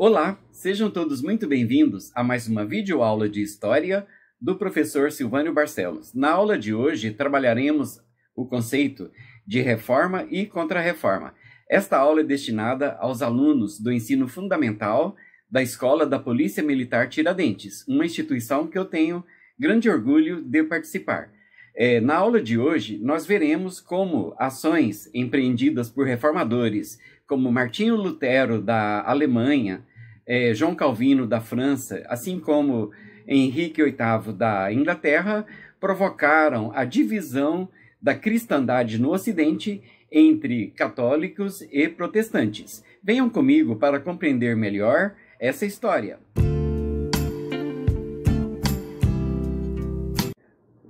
Olá, sejam todos muito bem-vindos a mais uma videoaula de História do professor Silvânio Barcelos. Na aula de hoje, trabalharemos o conceito de reforma e contrarreforma. Esta aula é destinada aos alunos do ensino fundamental da Escola da Polícia Militar Tiradentes, uma instituição que eu tenho grande orgulho de participar. É, na aula de hoje, nós veremos como ações empreendidas por reformadores como Martinho Lutero, da Alemanha, é, João Calvino da França, assim como Henrique VIII da Inglaterra, provocaram a divisão da cristandade no Ocidente entre católicos e protestantes. Venham comigo para compreender melhor essa história.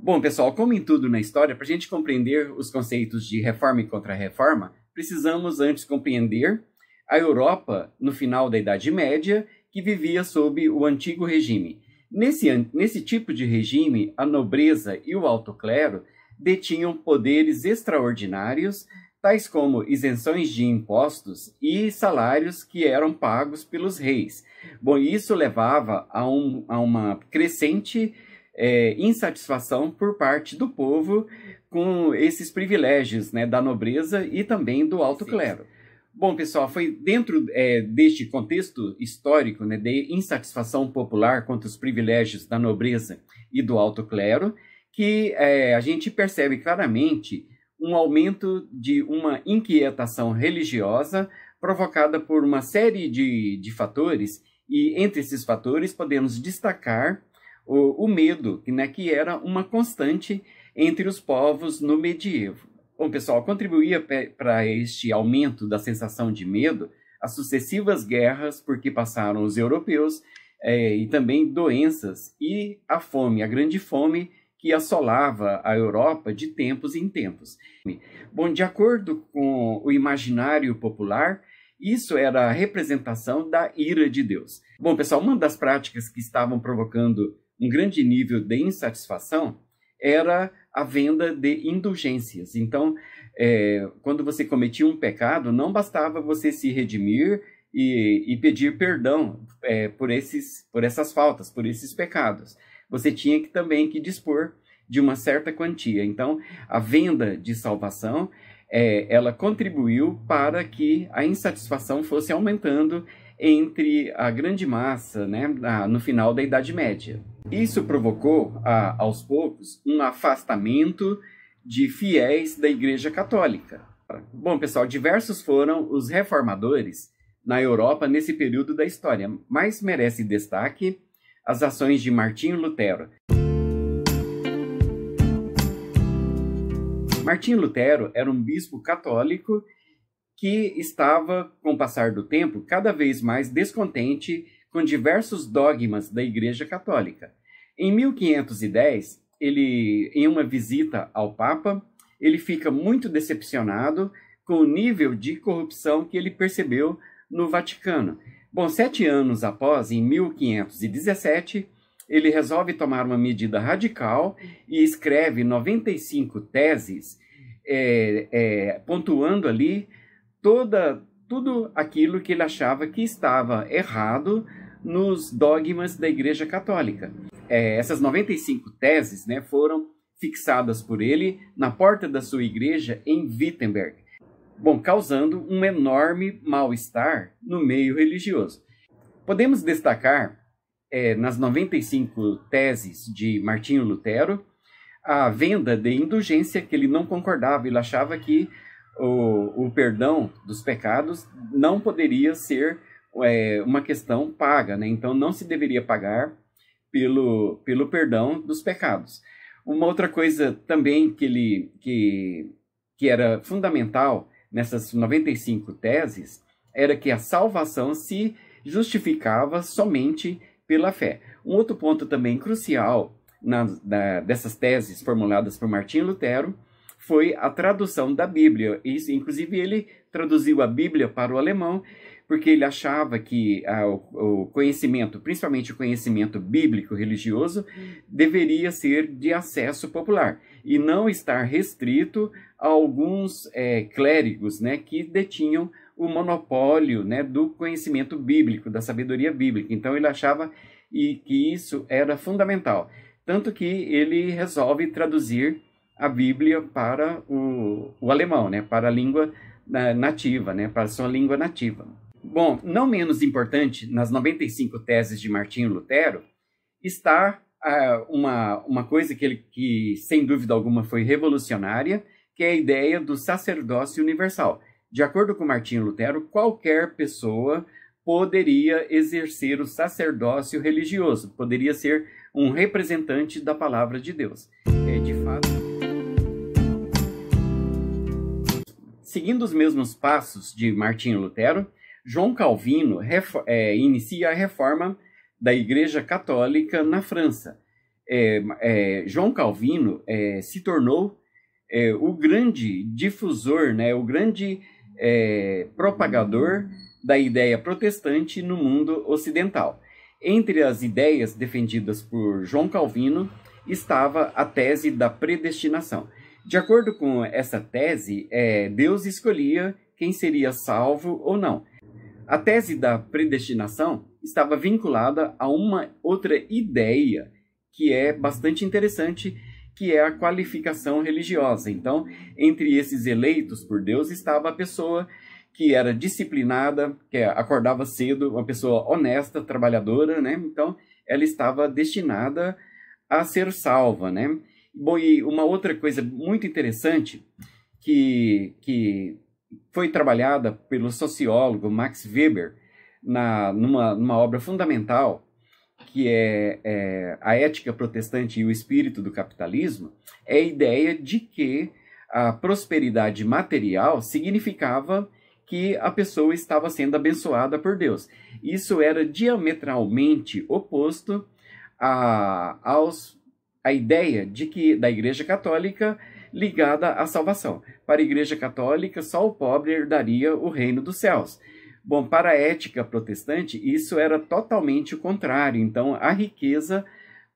Bom, pessoal, como em tudo na história, para a gente compreender os conceitos de reforma e contra-reforma, precisamos antes compreender a Europa no final da Idade Média, que vivia sob o antigo regime. Nesse, nesse tipo de regime, a nobreza e o alto clero detinham poderes extraordinários, tais como isenções de impostos e salários que eram pagos pelos reis. Bom, isso levava a, um, a uma crescente é, insatisfação por parte do povo com esses privilégios né, da nobreza e também do alto clero. Sim. Bom, pessoal, foi dentro é, deste contexto histórico né, de insatisfação popular contra os privilégios da nobreza e do alto clero que é, a gente percebe claramente um aumento de uma inquietação religiosa provocada por uma série de, de fatores, e entre esses fatores podemos destacar o, o medo, né, que era uma constante entre os povos no medievo. Bom, pessoal, contribuía para este aumento da sensação de medo as sucessivas guerras por que passaram os europeus é, e também doenças e a fome, a grande fome que assolava a Europa de tempos em tempos. Bom, de acordo com o imaginário popular, isso era a representação da ira de Deus. Bom, pessoal, uma das práticas que estavam provocando um grande nível de insatisfação era a venda de indulgências. Então, é, quando você cometia um pecado, não bastava você se redimir e, e pedir perdão é, por, esses, por essas faltas, por esses pecados. Você tinha que também que dispor de uma certa quantia. Então, a venda de salvação, é, ela contribuiu para que a insatisfação fosse aumentando entre a grande massa né, no final da Idade Média. Isso provocou, aos poucos, um afastamento de fiéis da Igreja Católica. Bom, pessoal, diversos foram os reformadores na Europa nesse período da história, mas merece destaque as ações de Martinho Lutero. Martinho Lutero era um bispo católico que estava, com o passar do tempo, cada vez mais descontente com diversos dogmas da Igreja Católica. Em 1510, ele, em uma visita ao Papa, ele fica muito decepcionado com o nível de corrupção que ele percebeu no Vaticano. Bom, sete anos após, em 1517, ele resolve tomar uma medida radical e escreve 95 teses, é, é, pontuando ali toda tudo aquilo que ele achava que estava errado nos dogmas da Igreja Católica. É, essas 95 teses né, foram fixadas por ele na porta da sua igreja em Wittenberg, bom, causando um enorme mal-estar no meio religioso. Podemos destacar é, nas 95 teses de Martinho Lutero a venda de indulgência que ele não concordava, ele achava que o, o perdão dos pecados não poderia ser é, uma questão paga, né? Então não se deveria pagar pelo, pelo perdão dos pecados. Uma outra coisa também que ele que, que era fundamental nessas 95 teses era que a salvação se justificava somente pela fé. Um outro ponto também crucial na, na, dessas teses formuladas por Martim Lutero foi a tradução da Bíblia. Isso, inclusive, ele traduziu a Bíblia para o alemão, porque ele achava que ah, o, o, conhecimento, principalmente o conhecimento bíblico religioso, deveria ser de acesso popular e não estar restrito a alguns é, clérigos né, que detinham o monopólio né, do conhecimento bíblico, da sabedoria bíblica. Então, ele achava e que isso era fundamental. Tanto que ele resolve traduzir a Bíblia para o, o alemão, né? para a língua nativa, né? para a sua língua nativa. Bom, não menos importante, nas 95 teses de Martinho Lutero, está ah, uma, uma coisa que, ele, que, sem dúvida alguma, foi revolucionária, que é a ideia do sacerdócio universal. De acordo com Martinho Lutero, qualquer pessoa poderia exercer o sacerdócio religioso, poderia ser um representante da palavra de Deus. É de fato. seguindo os mesmos passos de Martinho Lutero, João Calvino é, inicia a reforma da Igreja Católica na França. É, é, João Calvino é, se tornou é, o grande difusor, né, o grande é, propagador da ideia protestante no mundo ocidental. Entre as ideias defendidas por João Calvino estava a tese da predestinação. De acordo com essa tese, é, Deus escolhia quem seria salvo ou não. A tese da predestinação estava vinculada a uma outra ideia que é bastante interessante, que é a qualificação religiosa. Então, entre esses eleitos por Deus estava a pessoa que era disciplinada, que acordava cedo, uma pessoa honesta, trabalhadora, né? Então, ela estava destinada a ser salva, né? Bom, e uma outra coisa muito interessante que, que foi trabalhada pelo sociólogo Max Weber na, numa, numa obra fundamental que é, é, a ética protestante e o espírito do capitalismo, é a ideia de que a prosperidade material significava que a pessoa estava sendo abençoada por Deus. Isso era diametralmente oposto a, aos a ideia de que da Igreja Católica ligada à salvação. Para a Igreja Católica, só o pobre herdaria o reino dos céus. Bom, para a ética protestante, isso era totalmente o contrário. Então, a riqueza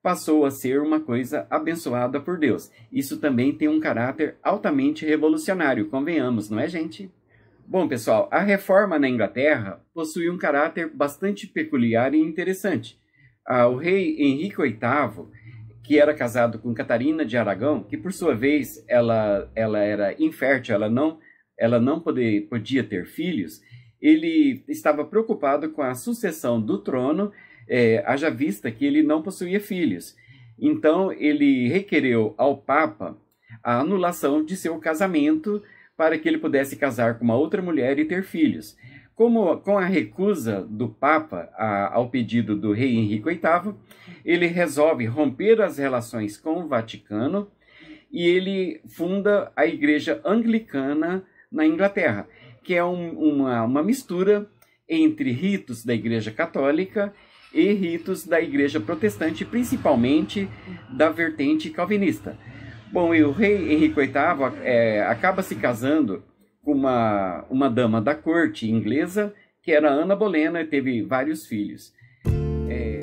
passou a ser uma coisa abençoada por Deus. Isso também tem um caráter altamente revolucionário, convenhamos, não é, gente? Bom, pessoal, a reforma na Inglaterra possui um caráter bastante peculiar e interessante. Ah, o rei Henrique VIII que era casado com Catarina de Aragão, que por sua vez ela, ela era infértil, ela não, ela não poder, podia ter filhos, ele estava preocupado com a sucessão do trono, é, haja vista que ele não possuía filhos. Então ele requereu ao Papa a anulação de seu casamento para que ele pudesse casar com uma outra mulher e ter filhos. Como com a recusa do Papa a, ao pedido do rei Henrique VIII, ele resolve romper as relações com o Vaticano e ele funda a Igreja Anglicana na Inglaterra, que é um, uma, uma mistura entre ritos da Igreja Católica e ritos da Igreja Protestante, principalmente da vertente calvinista. Bom, e o rei Henrique VIII é, acaba se casando com uma, uma dama da corte inglesa, que era Ana Bolena, e teve vários filhos. É...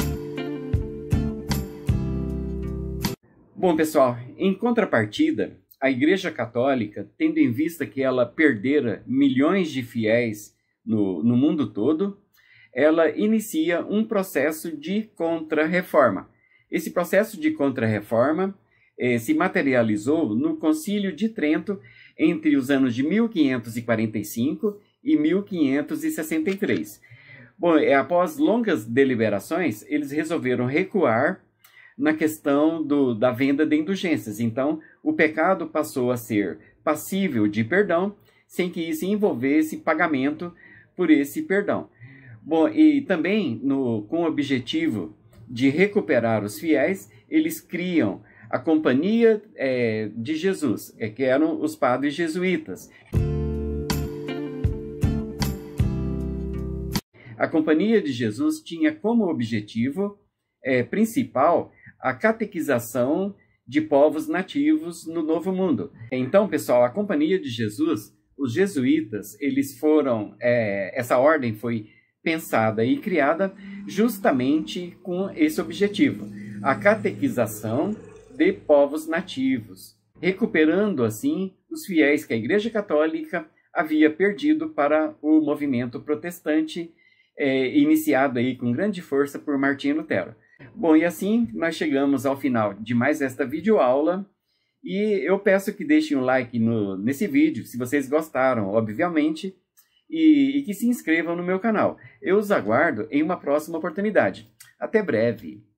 Bom, pessoal, em contrapartida, a Igreja Católica, tendo em vista que ela perdera milhões de fiéis no, no mundo todo, ela inicia um processo de contrarreforma. Esse processo de contrarreforma eh, se materializou no Concílio de Trento, entre os anos de 1545 e 1563. Bom, é, após longas deliberações, eles resolveram recuar na questão do, da venda de indulgências. Então, o pecado passou a ser passível de perdão, sem que isso envolvesse pagamento por esse perdão. Bom, e também no, com o objetivo de recuperar os fiéis, eles criam a Companhia é, de Jesus, é, que eram os padres jesuítas. A Companhia de Jesus tinha como objetivo é, principal a catequização de povos nativos no Novo Mundo. Então, pessoal, a Companhia de Jesus, os jesuítas, eles foram, é, essa ordem foi pensada e criada justamente com esse objetivo: a catequização de povos nativos, recuperando assim os fiéis que a Igreja Católica havia perdido para o movimento protestante é, iniciado aí com grande força por Martim Lutero. Bom, e assim nós chegamos ao final de mais esta videoaula. E eu peço que deixem um like no, nesse vídeo, se vocês gostaram, obviamente, e, e que se inscrevam no meu canal. Eu os aguardo em uma próxima oportunidade. Até breve!